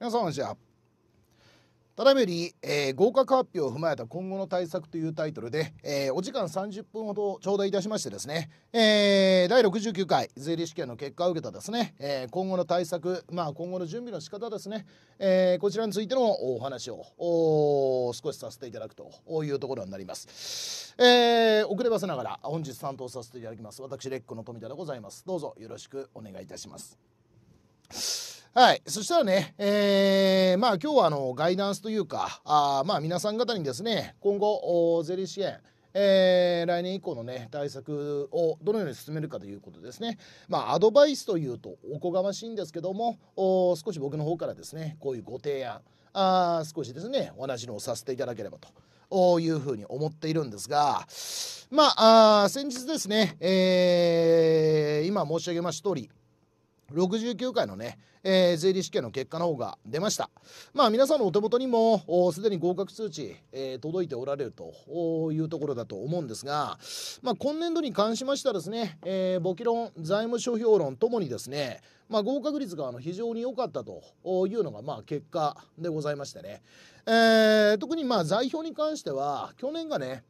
皆さんこんにちはただより、えー、合格発表を踏まえた今後の対策というタイトルで、えー、お時間30分ほど頂戴いたしましてですね、えー、第69回税理士験の結果を受けたですね、え今後の対策、まあ、今後の準備の仕方ですね、えこちらについてのお話を少しさせていただくというところになります、え遅ればせながら本日担当させていただきます私レックの富田でございますどうぞよろしくお願いいたしますはい。そしたらね、えー、まあ今日はあの、ガイダンスというか、あまあ皆さん方にですね、今後、税理支援、えー、来年以降のね対策をどのように進めるかということですね、まあ、アドバイスというとおこがましいんですけども少し僕の方からですねこういうご提案あ少しですねお話のをさせていただければと。いうふうに思っているんですが、まあ、あ先日ですね、えー、今申し上げました通り、69回のね、えー、税理試験の結果の方が出ました。まあ皆さんのお手元にもすでに合格通知、えー、届いておられるというところだと思うんですが、まあ、今年度に関しましてはですね、えー、簿記論、財務諸評論ともにですね、まあ、合格率があの非常に良かったというのがまあ結果でございましてね、えー、特にまあ財表に関しては去年がね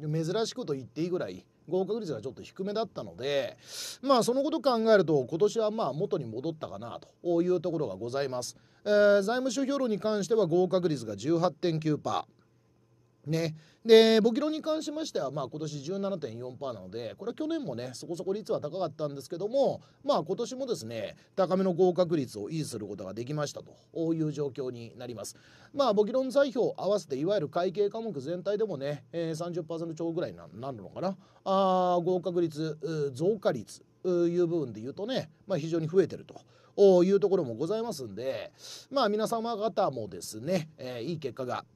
珍しくと言っていいぐらい合格率がちょっと低めだったのでまあそのこと考えると今年はまあ元に戻ったかなというところがございます。えー、財務諸表論に関しては合格率が18.9%。ね、で簿記論に関しましては、まあ、今年17.4%なのでこれは去年もねそこそこ率は高かったんですけども、まあ、今年もですね高めの合格率を維持することができましたという状況になります。まあ、簿記論ン財表合わせていわゆる会計科目全体でもね、えー、30%超ぐらいになるのかなあ合格率増加率いう部分で言うとね、まあ、非常に増えてると。いうところもございますんでまあ皆様方もですね、えー、いい結果が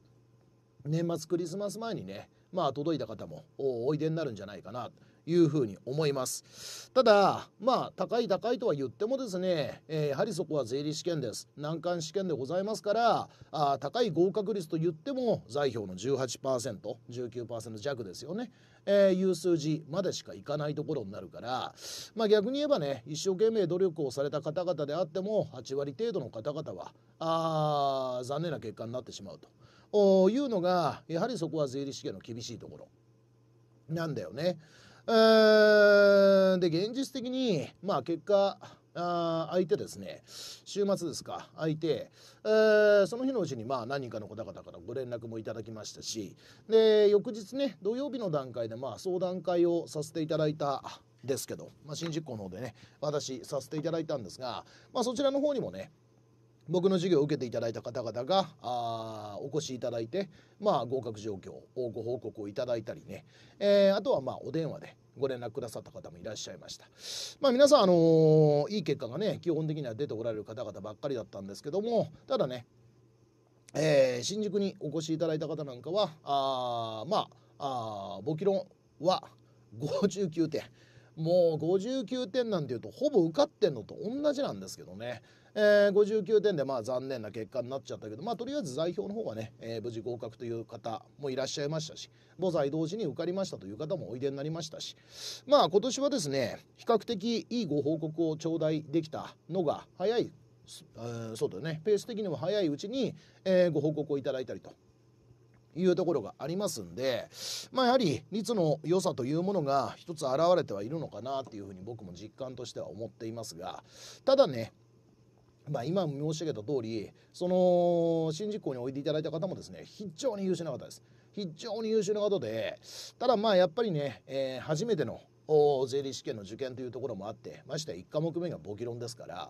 年末クリスマス前にねまあ届いた方もおいでになるんじゃないかなというふうに思いますただまあ高い高いとは言ってもですね、えー、やはりそこは税理試験です難関試験でございますからあ高い合格率と言っても財表の 18%19% 弱ですよね、えー、いう数字までしかいかないところになるからまあ逆に言えばね一生懸命努力をされた方々であっても8割程度の方々はあ残念な結果になってしまうと。というのがやはりそこは税理士家の厳しいところなんだよね。で現実的にまあ結果相手ですね週末ですか相手、えその日のうちにまあ何人かの方々からご連絡もいただきましたしで翌日ね土曜日の段階でまあ相談会をさせていただいたですけど、まあ、新宿校の方でね私させていただいたんですが、まあ、そちらの方にもね僕の授業を受けていただいた方々があお越しいただいて、まあ、合格状況をご報告をいただいたりね、えー、あとはまあお電話でご連絡くださった方もいらっしゃいました。まあ、皆さん、あのー、いい結果がね基本的には出ておられる方々ばっかりだったんですけどもただね、えー、新宿にお越しいただいた方なんかはあまああ簿記論は59点もう59点なんていうとほぼ受かってんのと同じなんですけどねえー、59点でまあ残念な結果になっちゃったけど、まあ、とりあえず代表の方はね、えー、無事合格という方もいらっしゃいましたし母在同時に受かりましたという方もおいでになりましたしまあ今年はですね比較的いいご報告を頂戴できたのが早い、えー、そうだよねペース的にも早いうちに、えー、ご報告をいただいたりというところがありますんで、まあ、やはり率の良さというものが一つ現れてはいるのかなっていうふうに僕も実感としては思っていますがただねまあ、今申し上げた通りその新実行においでいただいた方もですね非常に優秀な方です非常に優秀な方でただまあやっぱりね、えー、初めての税理試験の受験というところもあってまして1科目目が簿記論ですから、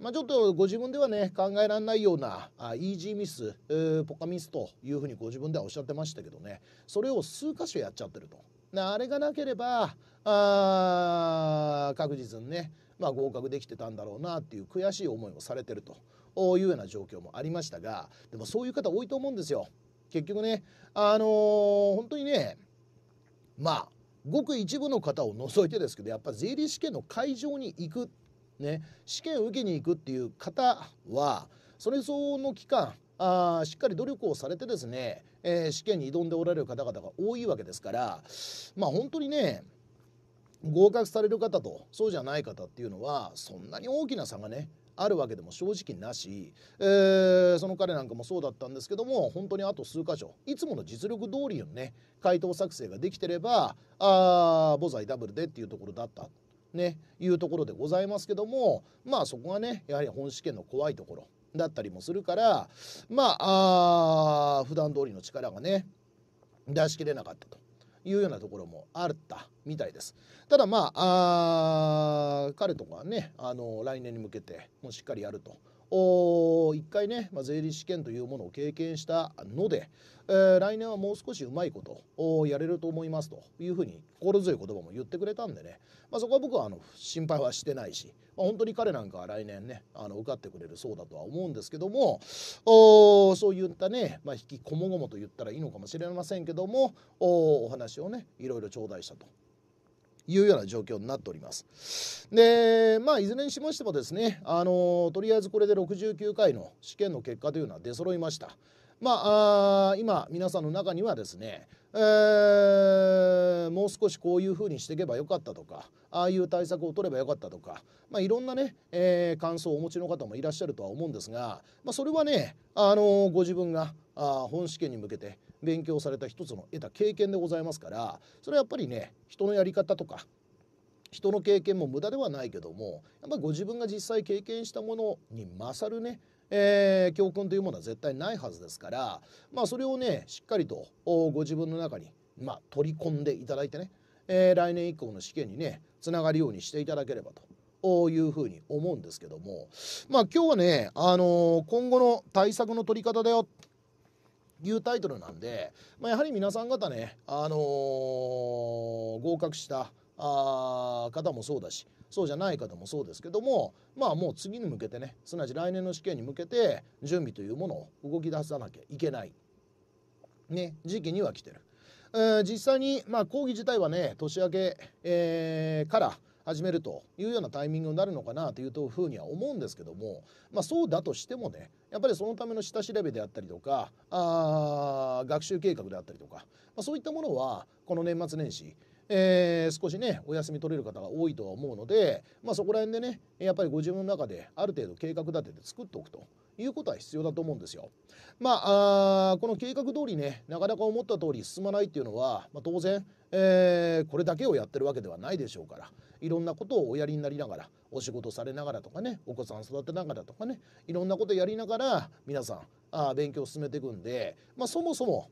まあ、ちょっとご自分ではね考えられないようなあイージーミス、えー、ポカミスというふうにご自分ではおっしゃってましたけどねそれを数箇所やっちゃってると。あれがなければあ確実にねまあ、合格できてたんだろうなっていう悔しい思いをされてるというような状況もありましたがでもそういう方多いと思うんですよ。結局ねあのー、本当にねまあごく一部の方を除いてですけどやっぱ税理試験の会場に行く、ね、試験を受けに行くっていう方はそれ相応の期間あしっかり努力をされてですね、えー、試験に挑んでおられる方々が多いわけですからまあ本当にね合格される方とそうじゃない方っていうのはそんなに大きな差がねあるわけでも正直なし、えー、その彼なんかもそうだったんですけども本当にあと数箇所いつもの実力通りのね回答作成ができてればあ母材ダブルでっていうところだったねいうところでございますけどもまあそこがねやはり本試験の怖いところだったりもするからまああ普段通りの力がね出しきれなかったと。いうようなところもあったみたいです。ただまああ彼とかねあの来年に向けてもうしっかりやると。一回ね、まあ、税理士試験というものを経験したので、えー、来年はもう少しうまいことをやれると思いますというふうに心強い言葉も言ってくれたんでね、まあ、そこは僕はあの心配はしてないし、まあ、本当に彼なんかは来年ねあの受かってくれるそうだとは思うんですけどもおそういったね、まあ、引きこもごもと言ったらいいのかもしれませんけどもおお話をねいろいろ頂戴したというような状況になっております。で、まあ、いずれにしましてもですね、あのとりあえずこれで69回の試験の結果というのは出揃いました。まあ、今皆さんの中にはですね、えー、もう少しこういうふうにしていけばよかったとかああいう対策を取ればよかったとか、まあ、いろんなね、えー、感想をお持ちの方もいらっしゃるとは思うんですが、まあ、それはね、あのー、ご自分があ本試験に向けて勉強された一つの得た経験でございますからそれはやっぱりね人のやり方とか人の経験も無駄ではないけどもやっぱりご自分が実際経験したものに勝るねえー、教訓というものは絶対ないはずですから、まあ、それをねしっかりとご自分の中に、まあ、取り込んでいただいてね、えー、来年以降の試験にねつながるようにしていただければというふうに思うんですけども、まあ、今日はね、あのー、今後の対策の取り方だよいうタイトルなんで、まあ、やはり皆さん方ね、あのー、合格したあ方もそうだしそうじゃない方もそうですけどもまあもう次に向けてねすなわち来年の試験に向けて準備というものを動き出さなきゃいけない、ね、時期には来てる。えー、実際に、まあ、講義自体はね年明け、えー、から始めるというようなタイミングになるのかなというふうには思うんですけども、まあ、そうだとしてもねやっぱりそのための下調べであったりとかあ学習計画であったりとか、まあ、そういったものはこの年末年始えー、少しねお休み取れる方が多いとは思うので、まあ、そこら辺でねやっぱりご自分の中である程度計画立てて作っておくということは必要だと思うんですよ。まあ、この計画通りね、なかなか思った通り進まないっていうのは、まあ、当然、えー、これだけをやってるわけではないでしょうから、いろんなことをおやりになりながら、お仕事されながらとかね、お子さん育てながらとかね、いろんなことやりながら、皆さん、あ勉強を進めていくんで、まあ、そもそも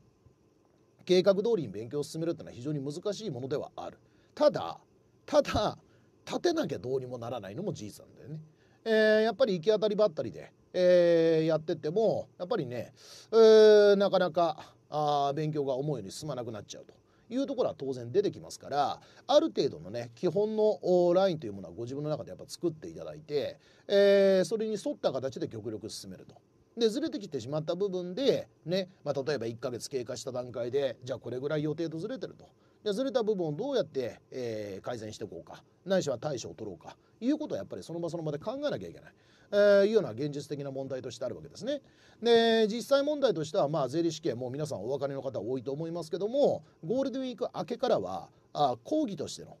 計画通りに勉強を進めるっていうのは非常に難しいものではある。ただ、ただ、立てなきゃどうにもならないのも事実なんだよね。えー、やっぱり行き当たりばったりでえー、やっててもやっぱりね、えー、なかなかあ勉強が思うように進まなくなっちゃうと。いうところは当然出てきますからある程度のね基本のラインというものはご自分の中でやっぱ作っていただいて、えー、それに沿った形で極力進めるとでずれてきてしまった部分でね、まあ、例えば1ヶ月経過した段階でじゃあこれぐらい予定とずれてると。でずれた部分をどうやって、えー、改善していこうかないしは対処を取ろうかいうことはやっぱりその場その場で考えなきゃいけない。えー、いううな現実的な問題としてあるわけですね。で実際問題としては、まあ、税理士系も皆さんお分かりの方多いと思いますけどもゴールデンウィーク明けからはあ講義としての、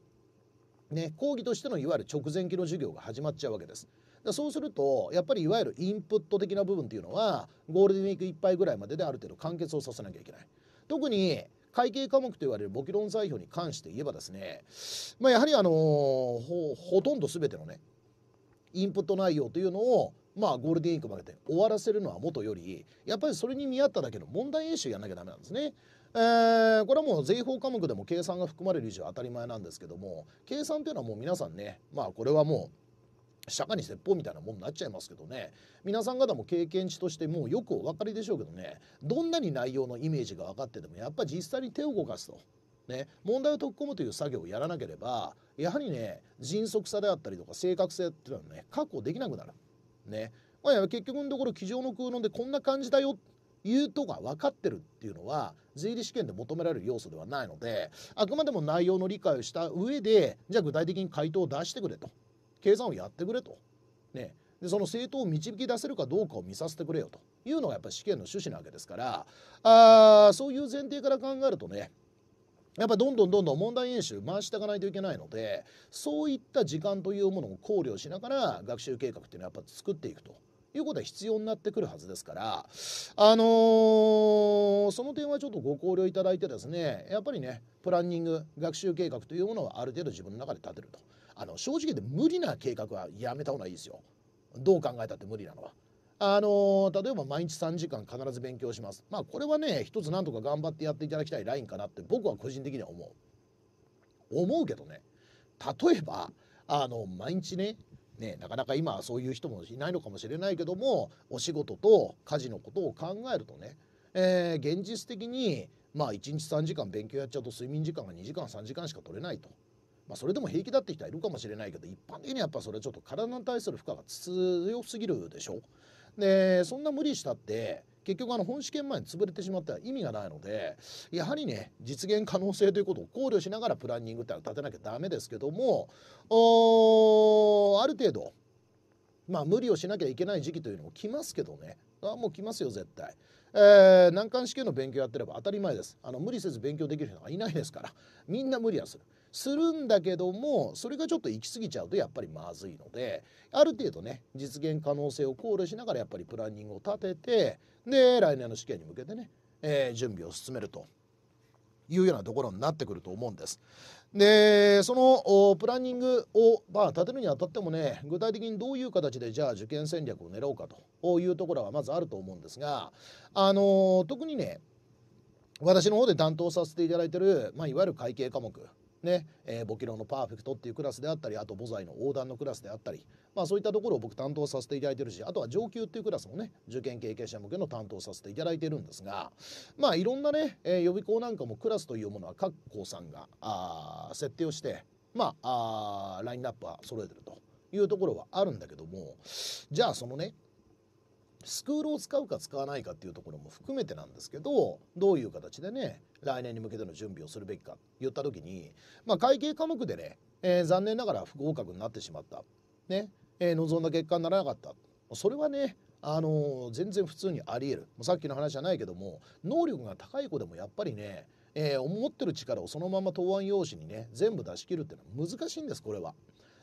ね、講義としてのいわゆる直前期の授業が始まっちゃうわけです。そうするとやっぱりいわゆるインプット的な部分っていうのはゴールデンウィークいっぱいぐらいまでである程度完結をさせなきゃいけない。特に会計科目と言われる簿記論採用に関して言えばですね、まあ、やはりあのほとんど全てのねインプット内容というのをまあゴールデンウィークまでで終わらせるのはもとよりやっぱりそれに見合っただけの問題演習やんなきゃダメなんですね。えー、これはもう税法科目でも計算が含まれる以上当たり前なんですけども計算というのはもう皆さんねまあこれはもう釈迦に説法みたいなもんになっちゃいますけどね皆さん方も経験値としてもうよくお分かりでしょうけどねどんなに内容のイメージが分かっててもやっぱ実際に手を動かすとね、問題を解き込むという作業をやらなければやはりね迅速さであったりとか正確性っていうのはね確保できなくなる。ねまあ、結局のところ机上の空論でこんな感じだよいうとが分かってるっていうのは税理試験で求められる要素ではないのであくまでも内容の理解をした上でじゃあ具体的に回答を出してくれと計算をやってくれと、ね、でその正当を導き出せるかどうかを見させてくれよというのがやっぱり試験の趣旨なわけですからあそういう前提から考えるとねやっぱどんどんどんどん問題演習回していかないといけないのでそういった時間というものを考慮しながら学習計画っていうのはやっぱ作っていくということは必要になってくるはずですから、あのー、その点はちょっとご考慮いただいてですねやっぱりねプランニング学習計画というものはある程度自分の中で立てるとあの正直で無理な計画はやめた方がいいですよどう考えたって無理なのは。あの例えば毎日3時間必ず勉強します。まあこれはね一つなんとか頑張ってやっていただきたいラインかなって僕は個人的には思う。思うけどね例えばあの毎日ねね、なかなか今はそういう人もいないのかもしれないけどもお仕事と家事のことを考えるとね、えー、現実的にまあ1日3時間勉強やっちゃうと睡眠時間が2時間3時間しか取れないと、まあ、それでも平気だって人はいるかもしれないけど一般的にはやっぱそれちょっと体に対する負荷が強すぎるでしょでそんな無理したって結局あの本試験前に潰れてしまったら意味がないのでやはりね実現可能性ということを考慮しながらプランニングってのは立てなきゃダメですけどもある程度まあ無理をしなきゃいけない時期というのも来ますけどねあもう来ますよ絶対。えー、難関試験の勉強やってれば当たり前ですあの無理せず勉強できる人がいないですからみんな無理はするするんだけどもそれがちょっと行き過ぎちゃうとやっぱりまずいのである程度ね実現可能性を考慮しながらやっぱりプランニングを立ててで来年の試験に向けてね、えー、準備を進めるというようなところになってくると思うんです。でそのプランニングを、まあ、立てるにあたってもね具体的にどういう形でじゃあ受験戦略を狙おうかというところはまずあると思うんですがあの特にね私の方で担当させていただいてる、まあ、いわゆる会計科目ね、えー、ボキロのパーフェクトっていうクラスであったり、あと、母材の横断のクラスであったり、まあそういったところを僕担当させていただいてるし、あとは上級っていうクラスもね、受験経験者向けの担当させていただいてるんですが、まあいろんなね、えー、予備校なんかもクラスというものは各校さんが、あ設定をして、まあ、あラインナップは揃えてるというところはあるんだけども、じゃあそのね、スクールを使うか使わないかっていうところも含めてなんですけどどういう形でね来年に向けての準備をするべきか言った時に、まあ、会計科目でね、えー、残念ながら不合格になってしまった、ねえー、望んだ結果にならなかったそれはねあのー、全然普通にありえるさっきの話じゃないけども能力が高い子でもやっぱりね、えー、思ってる力をそのまま答案用紙にね全部出し切るっていうのは難しいんですこれは。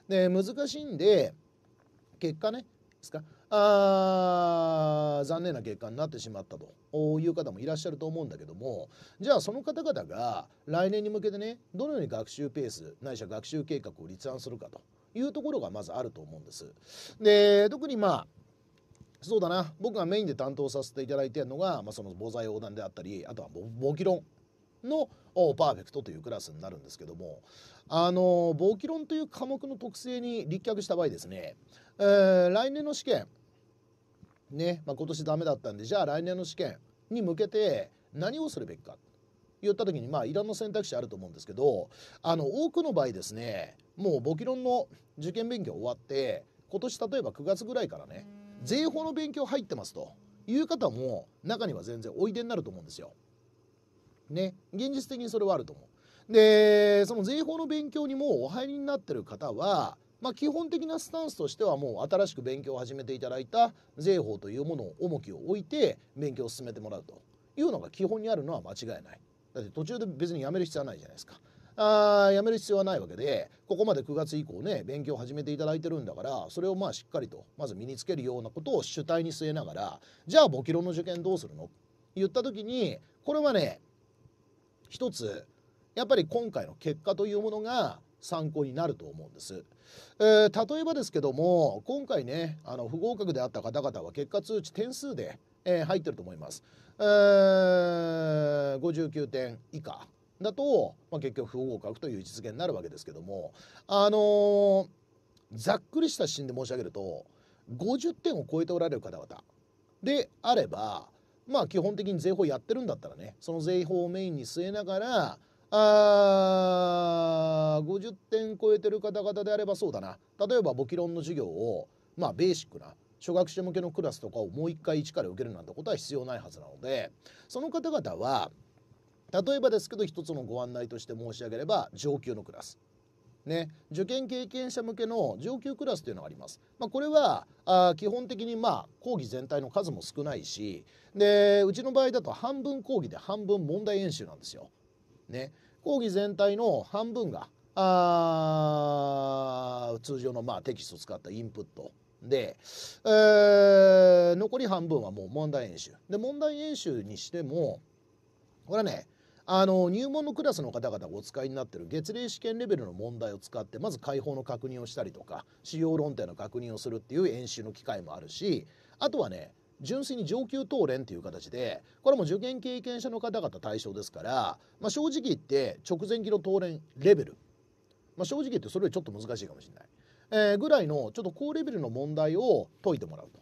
で難しいんで結果ねですかあ残念な結果になってしまったという方もいらっしゃると思うんだけどもじゃあその方々が来年に向けてねどのように学習ペースないしは学習計画を立案するかというところがまずあると思うんです。で特にまあそうだな僕がメインで担当させていただいているのが、まあ、その防災横断であったりあとは簿記論のパーフェクトというクラスになるんですけどもあの簿記論という科目の特性に立脚した場合ですねえー、来年の試験、ね、まあ、今年ダメだったんで、じゃあ来年の試験に向けて何をするべきか。言った時に、まあ、いろんな選択肢あると思うんですけど、あの、多くの場合ですね、もう簿記論の受験勉強終わって、今年例えば9月ぐらいからね、税法の勉強入ってますという方も、中には全然おいでになると思うんですよ。ね、現実的にそれはあると思う。で、その税法の勉強にもお入りになってる方は、まあ、基本的なスタンスとしてはもう新しく勉強を始めていただいた税法というものを重きを置いて勉強を進めてもらうというのが基本にあるのは間違いない。だって途中で別にやめる必要はないじゃないですか。あやめる必要はないわけでここまで9月以降ね勉強を始めていただいてるんだからそれをまあしっかりとまず身につけるようなことを主体に据えながらじゃあ簿記論の受験どうするの言った時にこれはね一つやっぱり今回の結果というものが参考になると思うんです、えー、例えばですけども今回ねあの不合格であった方々は結果通知点数で、えー、入ってると思います、えー、59点以下だと、まあ、結局不合格という実現になるわけですけどもあのー、ざっくりした指針で申し上げると50点を超えておられる方々であればまあ基本的に税法やってるんだったらねその税法をメインに据えながらあ50点超えてる方々であればそうだな例えば簿記論の授業をまあベーシックな初学者向けのクラスとかをもう一回一から受けるなんてことは必要ないはずなのでその方々は例えばですけど一つのご案内として申し上げれば上級のクラスね、受験経験者向けの上級クラスというのがあります。まあ、これはあ基本的にまあ講義全体の数も少ないしでうちの場合だと半分講義で半分問題演習なんですよ。ね、講義全体の半分があ通常のまあテキストを使ったインプットで、えー、残り半分はもう問題演習で問題演習にしてもこれはねあの入門のクラスの方々がお使いになってる月例試験レベルの問題を使ってまず解放の確認をしたりとか使用論点の確認をするっていう演習の機会もあるしあとはね純粋に上級当連っていう形でこれも受験経験者の方々対象ですから、まあ、正直言って直前期の当連レベル、まあ、正直言ってそれよりちょっと難しいかもしれない、えー、ぐらいのちょっと高レベルの問題を解いてもらうと。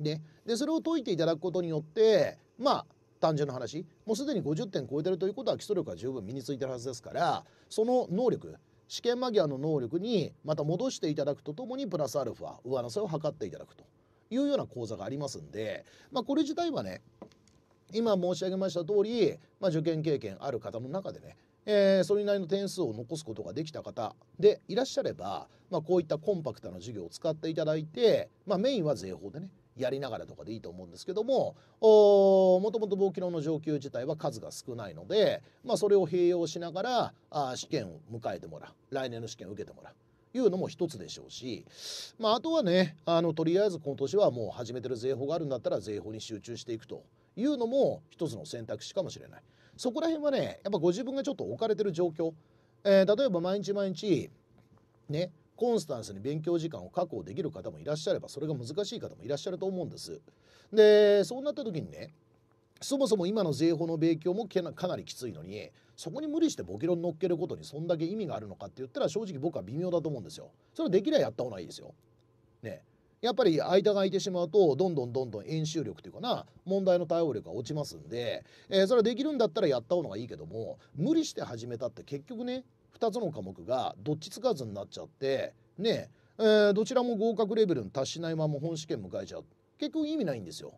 でそれを解いていただくことによってまあ単純な話もうすでに50点超えてるということは基礎力は十分身についてるはずですからその能力試験間際の能力にまた戻していただくとともにプラスアルファ上乗せを図っていただくと。いうような講座がありますんで、まあ、これ自体はね今申し上げました通り、まあ、受験経験ある方の中でねえー、それなりの点数を残すことができた方でいらっしゃれば、まあ、こういったコンパクトな授業を使っていただいて、まあ、メインは税法でねやりながらとかでいいと思うんですけどももともと防気の上級自体は数が少ないので、まあ、それを併用しながらあ試験を迎えてもらう来年の試験を受けてもらういうのも一つでしょうし、まあ、あとはねあのとりあえず今年はもう始めてる税法があるんだったら税法に集中していくというのも一つの選択肢かもしれないそこら辺はねやっぱご自分がちょっと置かれてる状況、えー、例えば毎日毎日ねコンスタンスに勉強時間を確保できる方もいらっしゃればそれが難しい方もいらっしゃると思うんですでそうなった時にねそもそも今の税法の勉強もかなりきついのにそこに無理してボケロに乗っけることにそんだけ意味があるのかって言ったら正直僕は微妙だと思うんですよ。それはできればやった方がいいですよ。ね。やっぱり間が空いてしまうとどんどんどんどん演習力というかな問題の対応力が落ちますんで、えー、それはできるんだったらやった方がいいけども無理して始めたって結局ね2つの科目がどっちつかずになっちゃってねえー、どちらも合格レベルに達しないまま本試験迎えちゃう結局意味ないんですよ。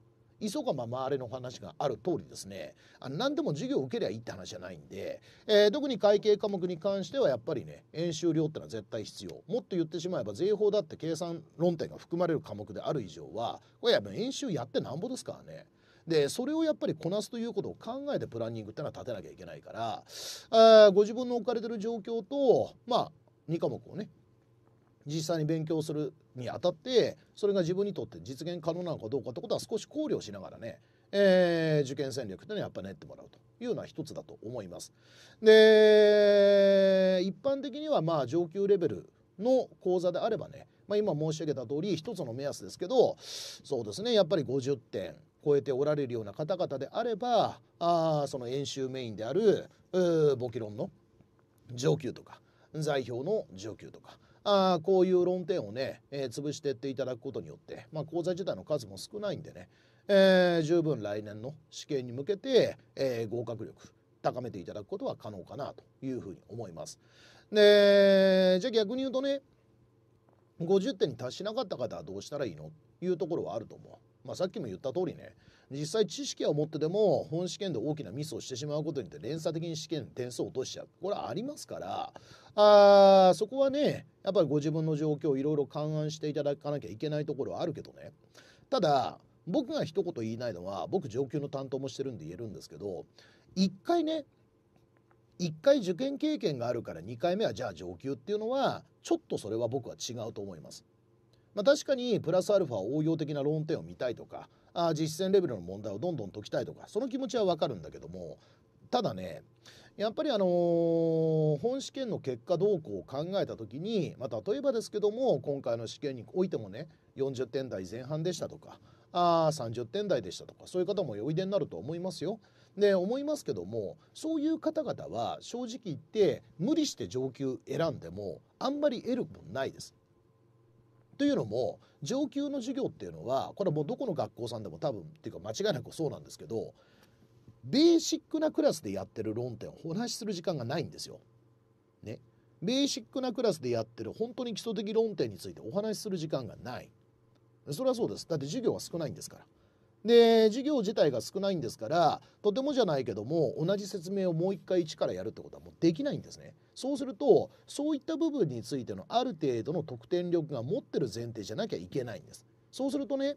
が川周れの話がある通りですねあ何でも授業を受けりゃいいって話じゃないんで、えー、特に会計科目に関してはやっぱりね演習量ってのは絶対必要もっと言ってしまえば税法だって計算論点が含まれる科目である以上はこれやっぱ演習やってなんぼですからね。でそれをやっぱりこなすということを考えてプランニングってのは立てなきゃいけないからあご自分の置かれてる状況とまあ2科目をね実際に勉強するにあたってそれが自分にとって実現可能なのかどうかってことは少し考慮しながらね、えー、受験戦略ってのはやっぱ練ってもらうというのは一つだと思います。で一般的にはまあ上級レベルの講座であればね、まあ、今申し上げた通り一つの目安ですけどそうですねやっぱり50点超えておられるような方々であればあその演習メインである簿記論の上級とか。座標の上級とかあこういう論点をね、えー、潰していっていただくことによって、まあ、講座自体の数も少ないんでね、えー、十分来年の試験に向けて、えー、合格力高めていただくことは可能かなというふうに思います。でじゃあ逆に言うとね50点に達しなかった方はどうしたらいいのというところはあると思う。まあ、さっきも言った通りね実際知識は持ってでも本試験で大きなミスをしてしまうことによって連鎖的に試験点数を落としちゃうこれはありますからあそこはねやっぱりご自分の状況をいろいろ勘案していただかなきゃいけないところはあるけどねただ僕が一言言いないのは僕上級の担当もしてるんで言えるんですけど一回ね1回受験経験があるから2回目はじゃあ上級っていうのはちょっとそれは僕は違うと思います。まあ、確かにプラスアルファ応用的な論点を見たいとかあ実践レベルの問題をどんどん解きたいとかその気持ちはわかるんだけどもただねやっぱりあのー、本試験の結果どうこう考えた時に、まあ、例えばですけども今回の試験においてもね40点台前半でしたとかあ30点台でしたとかそういう方もおいでになると思いますよ。で思いますけどもそういう方々は正直言って無理して上級選んでもあんまり得るもんないです。というのも上級の授業っていうのはこれはもうどこの学校さんでも多分っていうか間違いなくそうなんですけどベーシックなクラスでやってる論点をお話しする時間がないんですよ。ね。ベーシックなクラスでやってる本当に基礎的論点についてお話しする時間がない。それはそうです。だって授業は少ないんですから。で授業自体が少ないんですからとてもじゃないけども同じ説明をもう一回一からやるってことはもうできないんですね。そうするとそういった部分についてのある程度の得点力が持ってる前提じゃなきゃいけないんです。そうするとね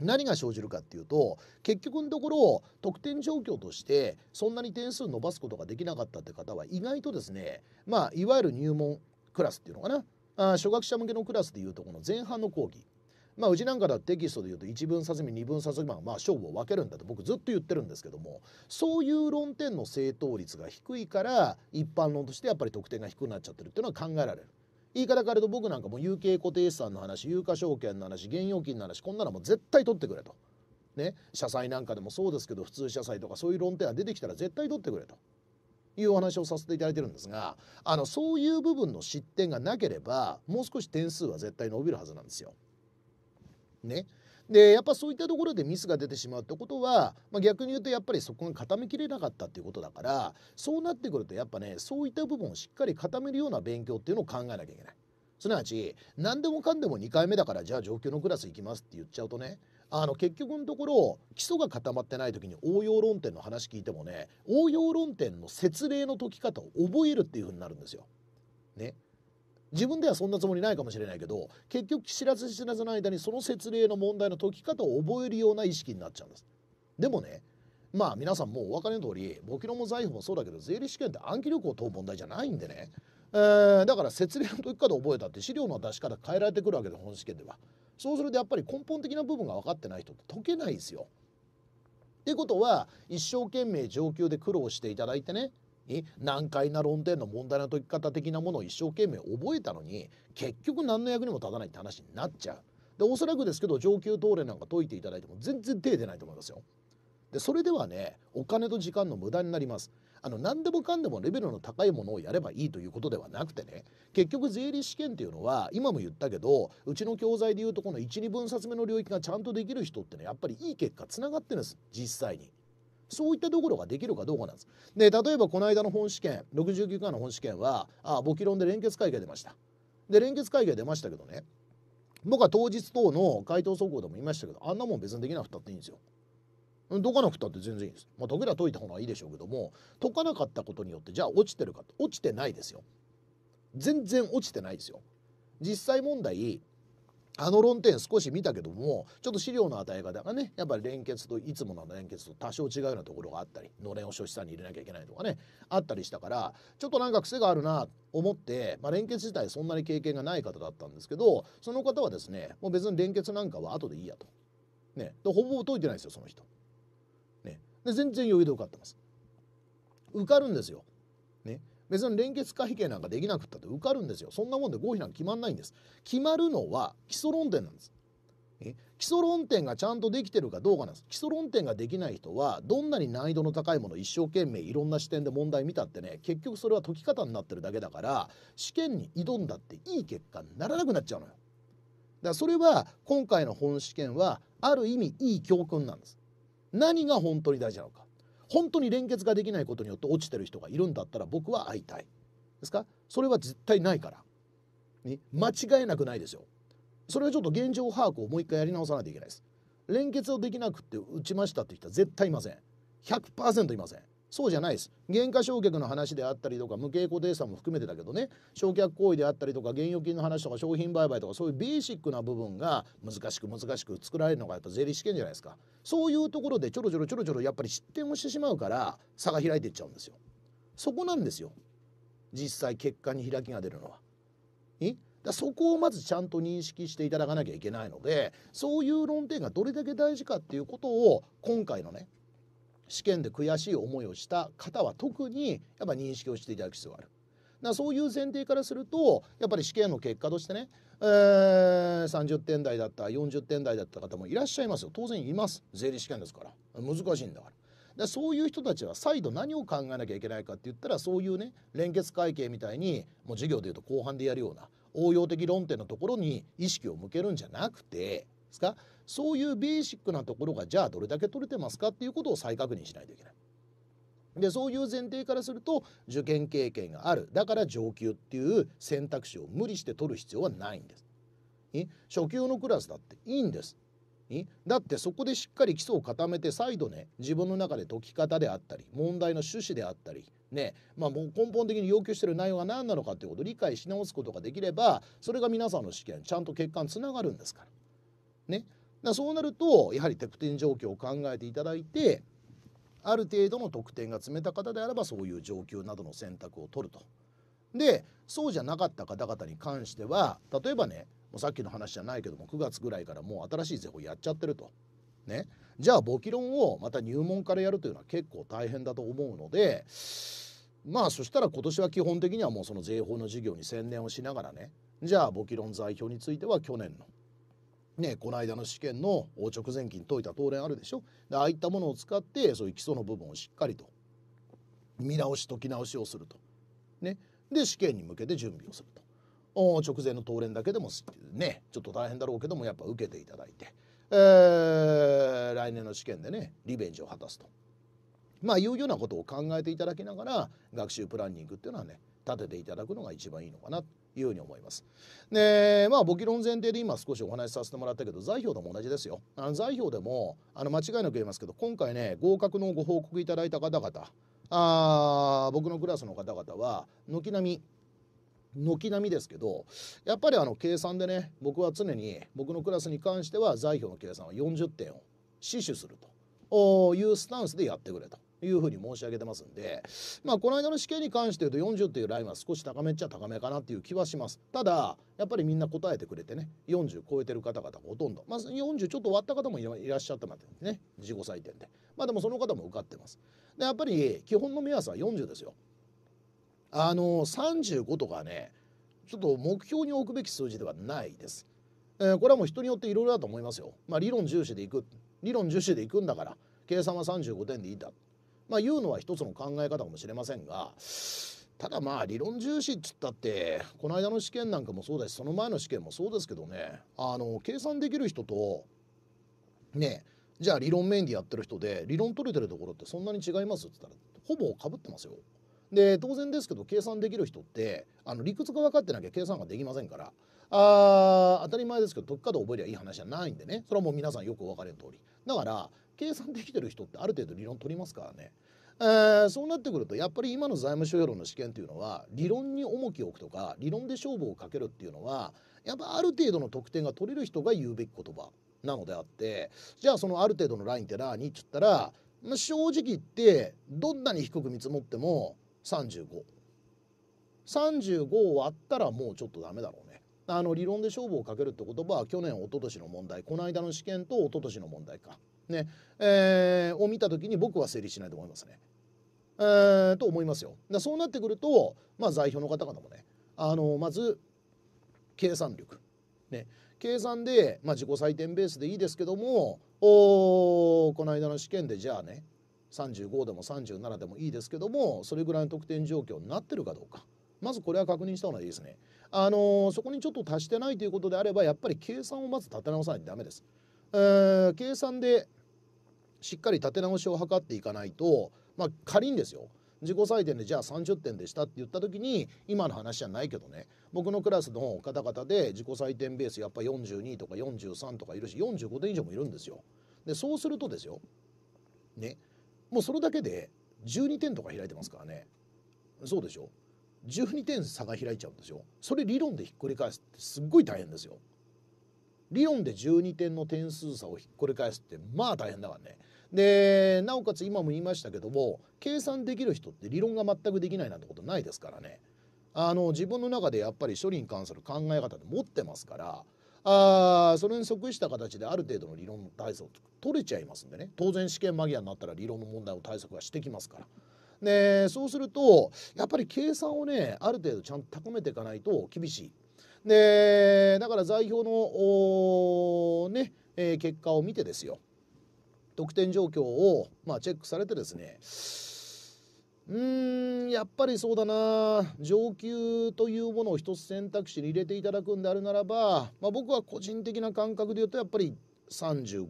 何が生じるかっていうと結局のところ得点状況としてそんなに点数伸ばすことができなかったって方は意外とですねまあいわゆる入門クラスっていうのかなあ初学者向けのクラスでいうとこの前半の講義まあ、うちなんかだテキストで言うと1分殺み2分殺みはまあ勝負を分けるんだと僕ずっと言ってるんですけどもそういう論点の正答率が低いから一般論としてやっぱり得点が低くなっちゃってるっていうのは考えられる。言い方変えると僕なんかも有形固定資産の話有価証券の話現預金の話こんなのも絶対取ってくれと。ね、社債なんかでもそうですけど普通社債とかそういう論点が出てきたら絶対取ってくれというお話をさせていただいてるんですがあのそういう部分の失点がなければもう少し点数は絶対伸びるはずなんですよ。ね。でやっぱそういったところでミスが出てしまうってことは、まあ、逆に言うとやっぱりそこが固めきれなかったっていうことだからそうなってくるとやっぱねそういった部分をしっかり固めるような勉強っていうのを考えなきゃいけない。すなわち何でもかんでも2回目だからじゃあ上級のクラス行きますって言っちゃうとねあの結局のところ基礎が固まってない時に応用論点の話聞いてもね応用論点の説明の解き方を覚えるっていう風になるんですよ。ね。自分ではそんなつもりないかもしれないけど結局知らず知らずの間にその説明の問題の解き方を覚えるような意識になっちゃうんです。でもねまあ皆さんもうお分かりの通り記のも財布もそうだけど税理士試験って暗記力を問う問題じゃないんでね、えー、だから説明の解き方を覚えたって資料の出し方変えられてくるわけで本試験ではそうするとやっぱり根本的な部分が分かってない人って解けないですよ。っていうことは一生懸命上級で苦労していただいてね難解な論点の問題の解き方的なものを一生懸命覚えたのに結局何の役にも立たないって話になっちゃう。でおそらくですけど上級東レなんか解いていただいても全然手出ないと思いますよ。でそれではねお金と時間の無駄になります。あの何でもかんでもレベルの高いものをやればいいということではなくてね結局税理士試験っていうのは今も言ったけどうちの教材でいうとこの12分冊目の領域がちゃんとできる人ってねやっぱりいい結果つながってるんです実際に。そういったところができるかどうかなんですで例えばこの間の本試験69回の本試験はあ簿記論で連結会議が出ましたで連結会議が出ましたけどね僕は当日等の回答速報でも言いましたけどあんなもん別にできなくたっていいんですよ解かなくたって全然いいです。まあ、解けたら解いた方がいいでしょうけども解かなかったことによってじゃあ落ちてるかって落ちてないですよ。全然落ちてないですよ。実際問題あの論点少し見たけどもちょっと資料の与え方がねやっぱり連結といつもの連結と多少違うようなところがあったりのれんを書さんに入れなきゃいけないとかねあったりしたからちょっとなんか癖があるなと思って、まあ、連結自体そんなに経験がない方だったんですけどその方はですねもう別に連結なんかは後でいいやと。ね、ほぼほぼ解いてないですよその人。ね、で全然余裕で受かってます。受かるんですよ。ね、別に連結可否権なんかできなくったって受かるんですよそんなもんで合否なんか決まんないんです決まるのは基礎論点なんですえ基礎論点がちゃんとできてるかどうかなんです基礎論点ができない人はどんなに難易度の高いものを一生懸命いろんな視点で問題見たってね結局それは解き方になってるだけだから試験に挑んだっていい結果にならなくなっちゃうのよだからそれは今回の本試験はある意味いい教訓なんです何が本当に大事なのか本当に連結ができないことによって落ちてる人がいるんだったら僕は会いたいですかそれは絶対ないから、ね、間違いなくないですよそれはちょっと現状把握をもう一回やり直さないといけないです連結をできなくって打ちましたって人は絶対いません100%いませんそうじゃないです減価償却の話であったりとか無形固定資産も含めてだけどね償却行為であったりとか現預金の話とか商品売買とかそういうベーシックな部分が難しく難しく作られるのがやっぱ税理試験じゃないですかそういうところでちょろちょろちょろちょろやっぱり失点をしてしまうから差が開いていっちゃうんですよそこなんですよ実際結果に開きが出るのは。えだそこをまずちゃんと認識していただかなきゃいけないのでそういう論点がどれだけ大事かっていうことを今回のね試験で悔しい思いをした方は特にやっぱ認識をしていただく必要がある。だそういう前提からするとやっぱり試験の結果としてね、えー、30点台だった40点台だった方もいらっしゃいますよ当然います税理試験ですから難しいんだから。でそういう人たちは再度何を考えなきゃいけないかって言ったらそういうね連結会計みたいにもう授業でいうと後半でやるような応用的論点のところに意識を向けるんじゃなくてですかそういうベーシックなところがじゃあどれだけ取れてますかっていうことを再確認しないといけない。でそういう前提からすると受験経験があるだから上級っていう選択肢を無理して取る必要はないんです。初級のクラスだっていいんです。だってそこでしっかり基礎を固めて再度ね自分の中で解き方であったり問題の趣旨であったりねまあもう根本的に要求してる内容が何なのかっていうことを理解し直すことができればそれが皆さんの試験ちゃんと結果につながるんですから。ねだそうなるとやはり得点状況を考えていただいてある程度の得点が詰めた方であればそういう上級などの選択を取ると。でそうじゃなかった方々に関しては例えばねもうさっきの話じゃないけども9月ぐらいからもう新しい税法やっちゃってると。ね、じゃあ簿記論をまた入門からやるというのは結構大変だと思うのでまあそしたら今年は基本的にはもうその税法の授業に専念をしながらねじゃあ簿記論在表については去年のね、この間の試験の直前期に解いた答練あるでしょでああいったものを使ってそういう基礎の部分をしっかりと見直し解き直しをすると。ね、で試験に向けて準備をすると。お直前の答練だけでもねちょっと大変だろうけどもやっぱ受けていただいて、えー、来年の試験でねリベンジを果たすと。まあいうようなことを考えていただきながら学習プランニングっていうのはね立てていただくのが一番いいのかなというふうに思います。でまあ簿記論前提で今少しお話しさせてもらったけど財表でも同じですよ。あの財表でもあの間違いなく言いますけど今回ね合格のご報告いただいた方々あ僕のクラスの方々は軒並み軒並みですけどやっぱりあの計算でね僕は常に僕のクラスに関しては財表の計算は40点を死守するというスタンスでやってくれと。いうふうに申し上げてますんで、まあ、この間の試験に関して言うと40というラインは少し高めっちゃ高めかなっていう気はします。ただ、やっぱりみんな答えてくれてね、40超えてる方々がほとんど、まあ、40ちょっと割った方もいらっしゃったまでね、自己採点で。まあ、でもその方も受かってます。で、やっぱり基本の目安は40ですよ。あの、35とかね、ちょっと目標に置くべき数字ではないです。えこれはもう人によっていろいろだと思いますよ。まあ、理論重視でいく。理論重視でいくんだから、計算は35点でいいんだ。まあ、うのは一つの考え方かもしれませんがただまあ理論重視っつったってこの間の試験なんかもそうだしその前の試験もそうですけどねあの計算できる人とねじゃあ理論メインでやってる人で理論取れてるところってそんなに違いますっつったらほぼかぶってますよ。で当然ですけど計算できる人ってあの理屈が分かってなきゃ計算ができませんからあ当たり前ですけど解き方を覚えりゃいい話じゃないんでねそれはもう皆さんよくお分かりの通りだから計算できてる人ってある程度理論取りますからねえー、そうなってくるとやっぱり今の財務諸世論の試験というのは理論に重きを置くとか理論で勝負をかけるっていうのはやっぱある程度の得点が取れる人が言うべき言葉なのであってじゃあそのある程度のラインって何っつったら、まあ、正直言ってどんなに低く見積もっても35。35割ったらもうちょっとダメだろうね。あの理論で勝負をかけるって言葉は去年一昨年の問題この間の試験と一昨年の問題か、ねえー、を見た時に僕は成立しないと思いますね。えー、と思いますよ。でそうなってくると、まあ、代表の方々もねあのまず計算力、ね、計算で、まあ、自己採点ベースでいいですけどもおこの間の試験でじゃあね35でも37でもいいですけどもそれぐらいの得点状況になってるかどうかまずこれは確認した方がいいですね。あのー、そこにちょっと足してないということであればやっぱり計算をまず立て直さないとダメです。えー、計算でしっかり立て直しを図っていかないとまあ、仮にですよ自己採点でじゃあ30点でしたって言った時に今の話じゃないけどね僕のクラスの方々で自己採点ベースやっぱ42とか43とかいるし45点以上もいるんですよ。でそうするとですよねもうそれだけで12点とか開いてますからねそうでしょ12点差が開いちゃうんですよそれ理論でひっくり返すってすっごい大変ですよ理論で12点の点数差をひっくり返すってまあ大変だからねでなおかつ今も言いましたけども計算できる人って理論が全くできないなんてことないですからねあの自分の中でやっぱり処理に関する考え方で持ってますからあそれに即した形である程度の理論の対策取れちゃいますんでね当然試験間際になったら理論の問題を対策はしてきますから。でそうするとやっぱり計算をねある程度ちゃんと高めていかないと厳しい。でだから代表のね、えー、結果を見てですよ得点状況を、まあ、チェックされてですねうーんやっぱりそうだな上級というものを一つ選択肢に入れていただくんであるならば、まあ、僕は個人的な感覚で言うとやっぱり35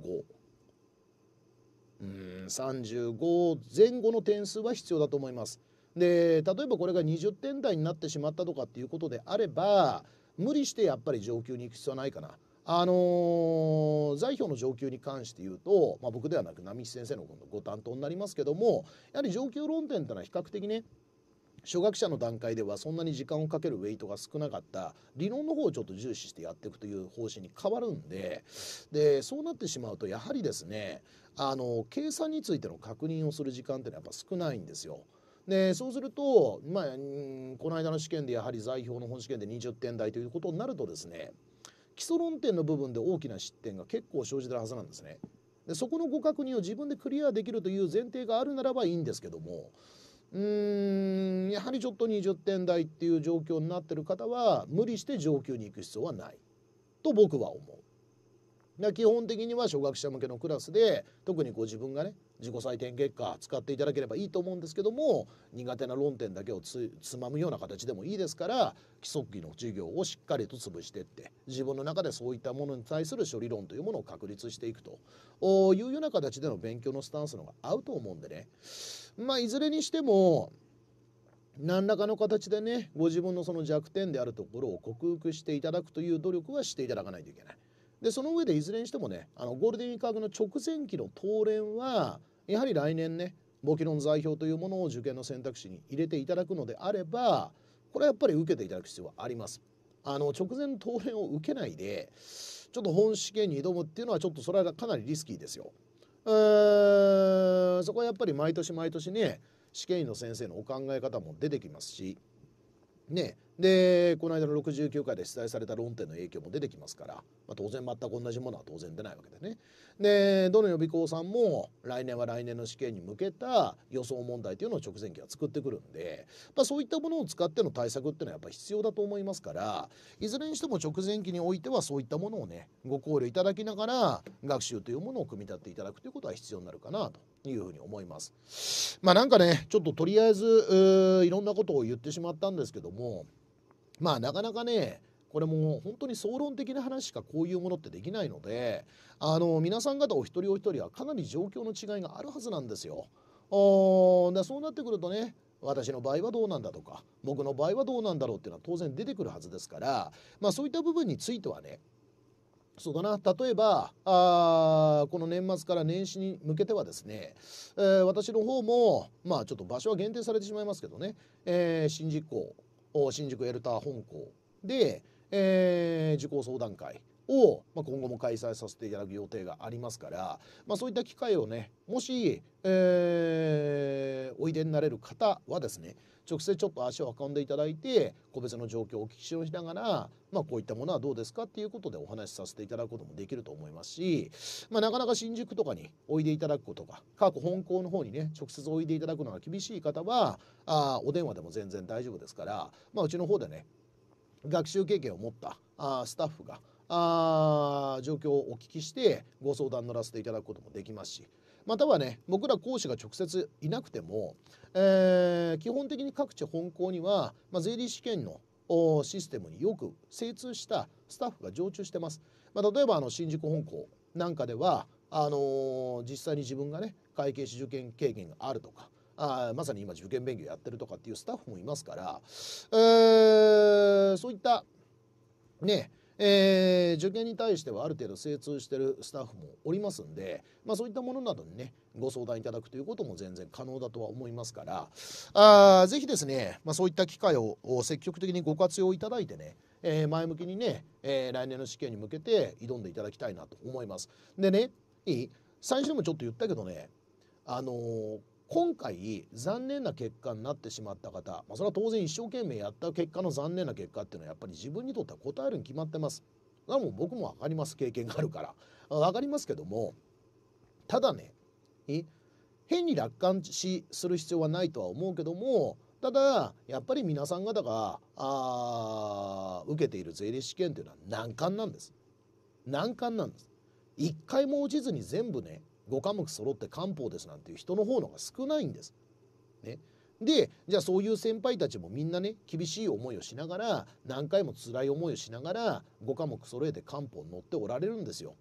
うん35前後の点数は必要だと思います。で例えばこれが20点台になってしまったとかっていうことであれば無理してやっぱり上級に行く必要はないかな。あのー、財表の上級に関して言うと、まあ、僕ではなく波木先生のご担当になりますけどもやはり上級論点というのは比較的ね初学者の段階ではそんなに時間をかけるウェイトが少なかった理論の方をちょっと重視してやっていくという方針に変わるんででそうなってしまうとやはりですねあの計算についての確認をする時間っていうのはやっぱ少ないんですよ。でそうすると、まあ、この間の試験でやはり財表の本試験で20点台ということになるとですね基礎論点の部分で大きな失点が結構生じてるはずなんですね。でそこのご確認を自分でクリアできるという前提があるならばいいんですけどもうーんやはりちょっと20点台っていう状況になってる方は無理して上級に行く必要はないと僕は思う。基本的には初学者向けのクラスで特にご自分がね自己採点結果使っていただければいいと思うんですけども苦手な論点だけをつまむような形でもいいですから規則の授業をしっかりと潰していって自分の中でそういったものに対する処理論というものを確立していくというような形での勉強のスタンスのが合うと思うんでねまあいずれにしても何らかの形でねご自分のその弱点であるところを克服していただくという努力はしていただかないといけない。でその上でいずれにしてもねあのゴールデンウィーク明けの直前期の当連はやはり来年ね簿記論在表というものを受験の選択肢に入れていただくのであればこれはやっぱり受けていただく必要はあります。あの直前答弁を受けないでちょっと本試験に挑むっていうのはちょっとそれはかなりリスキーですよ。ー、そこはやっぱり毎年毎年ね試験員の先生のお考え方も出てきますしねでこの間の69回で出題された論点の影響も出てきますから、まあ、当然全く同じものは当然出ないわけでね。でどの予備校さんも来年は来年の試験に向けた予想問題というのを直前期は作ってくるんで、まあ、そういったものを使っての対策っていうのはやっぱ必要だと思いますからいずれにしても直前期においてはそういったものをねご考慮いただきながら学習というものを組み立てていただくということは必要になるかなというふうに思います。まあ、なんかねちょっととりあえずいろんなことを言ってしまったんですけどもまあなかなかねこれも本当に総論的な話しかこういうものってできないのであの皆さん方お一人お一人はかなり状況の違いがあるはずなんですよ。おそうなってくるとね私の場合はどうなんだとか僕の場合はどうなんだろうっていうのは当然出てくるはずですから、まあ、そういった部分についてはねそうだな例えばあこの年末から年始に向けてはですね、えー、私の方もまあちょっと場所は限定されてしまいますけどね、えー、新宿新宿エルター本校で、えー、受講相談会を、まあ、今後も開催させていただく予定がありますから、まあ、そういった機会をねもし、えー、おいでになれる方はですね直接ちょっと足を運んでいただいて個別の状況をお聞きしながら、まあ、こういったものはどうですかっていうことでお話しさせていただくこともできると思いますし、まあ、なかなか新宿とかにおいでいただくことが各本校の方にね直接おいでいただくのが厳しい方はあお電話でも全然大丈夫ですから、まあ、うちの方でね学習経験を持ったあスタッフがあ状況をお聞きしてご相談乗らせていただくこともできますしまたはね僕ら講師が直接いなくても、えー、基本的に各地本校には、まあ、税理試験のシステムによく精通したスタッフが常駐してます。まあ、例えばあの新宿本校なんかではあのー、実際に自分がね会計士受験経験があるとかあまさに今受験勉強やってるとかっていうスタッフもいますから、えー、そういったねえー、受験に対してはある程度精通してるスタッフもおりますんで、まあ、そういったものなどにねご相談いただくということも全然可能だとは思いますからあぜひですね、まあ、そういった機会を積極的にご活用いただいてねえー、前向きにね、えー、来年の試験に向けて挑んでいただきたいなと思います。でねいい最初にもちょっと言ったけどねあのー、今回残念な結果になってしまった方、まあ、それは当然一生懸命やった結果の残念な結果っていうのはやっぱり自分にとっては答えるに決まってます。だも僕も分かります経験があるから分かりますけどもただね変に楽観視する必要はないとは思うけどもただやっぱり皆さん方があ受けている税理士試験というのは難関なんです難関なんです一回も落ちずに全部ね5科目揃って漢方ですなんていう人の方のが少ないんです。ね、でじゃあそういう先輩たちもみんなね厳しい思いをしながら何回も辛い思いをしながら5科目揃えて漢方に乗っておられるんですよ。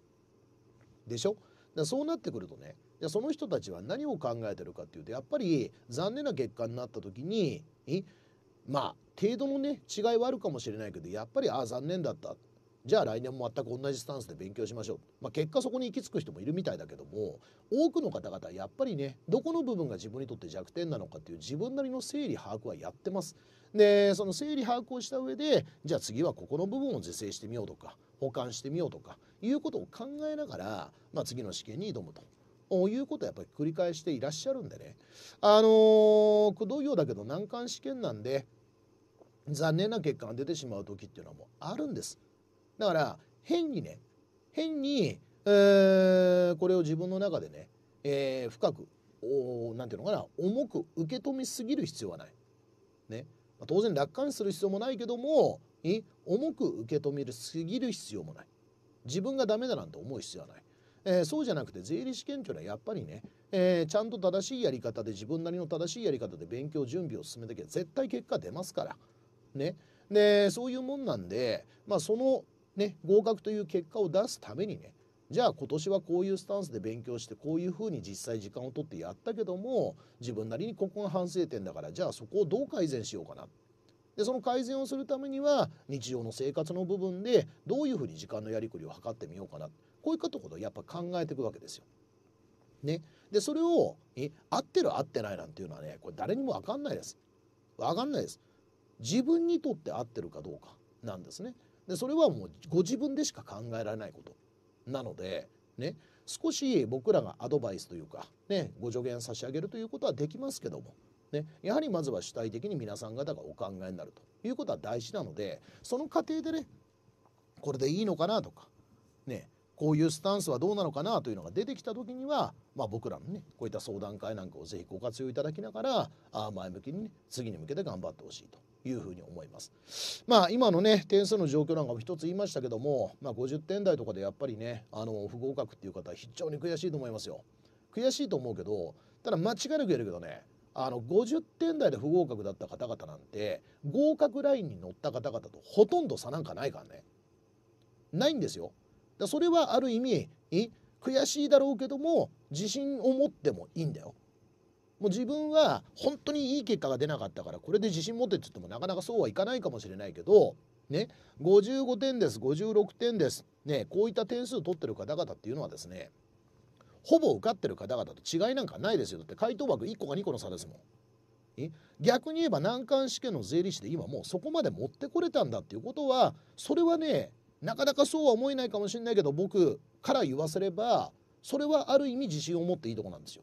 でしょだそうなってくるとねじゃその人たちは何を考えてるかっていうとやっぱり残念な結果になった時にまあ程度のね違いはあるかもしれないけどやっぱりああ残念だったじゃあ来年も全く同じスタンスで勉強しましょう、まあ、結果そこに行き着く人もいるみたいだけども多くの方々やっぱりねどこの部分が自分にとって弱点なのかっていう自分なりの整理把握はやってます。でその整理把握をした上でじゃあ次はここの部分を是正してみようとか保管してみようとかいうことを考えながら、まあ、次の試験に挑むと。いうことをやっぱり繰り返していらっしゃるんでねあのー、工藤業だけど難関試験なんで残念な結果が出てしまう時っていうのはもうあるんですだから変にね変に、えー、これを自分の中でね、えー、深く何て言うのかな重く受け止めすぎる必要はない。ねまあ、当然楽観する必要もないけども重く受け止めるすぎる必要もない。自分がダメだなんて思う必要はない。えー、そうじゃなくて税理士検挙はやっぱりね、えー、ちゃんと正しいやり方で自分なりの正しいやり方で勉強準備を進めてけば絶対結果出ますから。ね。でそういうもんなんで、まあ、そのね、合格という結果を出すためにねじゃあ今年はこういうスタンスで勉強してこういうふうに実際時間をとってやったけども自分なりにここが反省点だからじゃあそこをどう改善しようかなでその改善をするためには日常の生活の部分でどういうふうに時間のやりくりを図ってみようかなこういったところをやっぱ考えていくわけですよ。ね、でそれをえ合ってる合ってないなんていうのはねこれ誰にも分かんないです。分かんないです。自分にとって合ってるかどうかなんですね。でそれはもうご自分でしか考えられないことなのでね少し僕らがアドバイスというか、ね、ご助言差し上げるということはできますけども、ね、やはりまずは主体的に皆さん方がお考えになるということは大事なのでその過程でねこれでいいのかなとか、ね、こういうスタンスはどうなのかなというのが出てきた時には、まあ、僕らのねこういった相談会なんかをぜひご活用いただきながらあ前向きに、ね、次に向けて頑張ってほしいというふうに思います。まあ、今のね点数の状況なんかも一つ言いましたけども、まあ、50点台とかでやっぱりねあの不合格っていう方は非常に悔しいと思いますよ。悔しいと思うけどただ間違いなく言えるけどねあの50点台で不合格だった方々なんて合格ラインに乗った方々とほとんど差なんかないからねないんですよ。だそれはある意味悔しいだろうけども自信を持ってもいいんだよ。もう自分は本当にいい結果が出なかったからこれで自信持てって言ってもなかなかそうはいかないかもしれないけどね55点です56点ですねこういった点数取ってる方々っていうのはですねほぼ受かってる方々と違いなんかないですよだって回答枠1個か2個の差ですもん。逆に言えば難関試験の税理士で今もうそこまで持ってこれたんだっていうことはそれはねなかなかそうは思えないかもしれないけど僕から言わせればそれはある意味自信を持っていいとこなんですよ。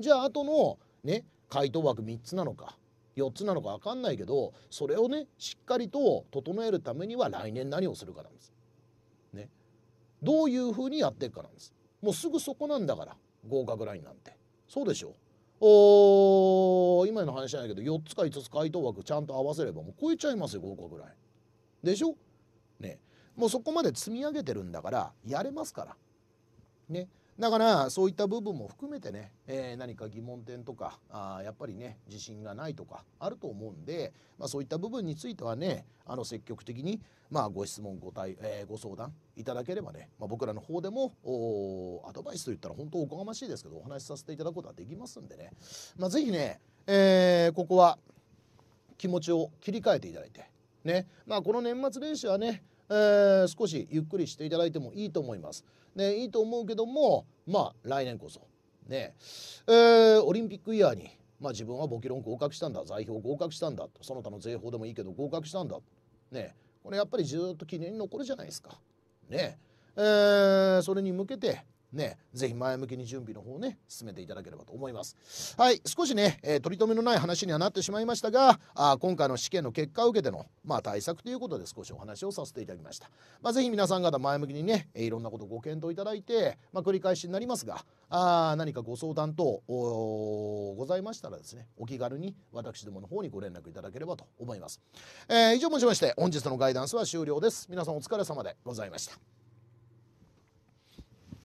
じゃあ後のね回答枠3つなのか4つなのか分かんないけどそれをねしっかりと整えるためには来年何をするかなんです。ね、どういうふうにやっていくかなんです。もうすぐそこなんだから合格ラインなんてそうでしょお今の話じゃないけど4つか5つ回答枠ちゃんと合わせればもう超えちゃいますよ合格ライン。でしょねもうそこまで積み上げてるんだからやれますから。ねだからそういった部分も含めてね、えー、何か疑問点とかあやっぱりね自信がないとかあると思うんで、まあ、そういった部分についてはねあの積極的に、まあ、ご質問ご対、えー、ご相談いただければね、まあ、僕らの方でもアドバイスといったら本当おこがましいですけどお話しさせていただくことはできますんでね、まあ、是非ね、えー、ここは気持ちを切り替えていただいて、ねまあ、この年末年始はねえー、少しゆっくりしていただいてもいいと思います。ね、いいと思うけどもまあ来年こそね、えー、オリンピックイヤーに、まあ、自分は簿記論合格したんだ財表合格したんだその他の税法でもいいけど合格したんだ、ね、これやっぱりずっと記念に残るじゃないですか。ねえー、それに向けてね、ぜひ前向きに準備の方ね、進めていただければと思います。はい、少しね、えー、取り留めのない話にはなってしまいましたが、あ今回の試験の結果を受けての、まあ、対策ということで少しお話をさせていただきました。まあ、ぜひ皆さん方前向きにね、いろんなことご検討いただいて、まあ、繰り返しになりますが、あ何かご相談等ございましたらですね、お気軽に私どもの方にご連絡いただければと思います。えー、以上もちまして、本日のガイダンスは終了です。皆さんお疲れ様でございました。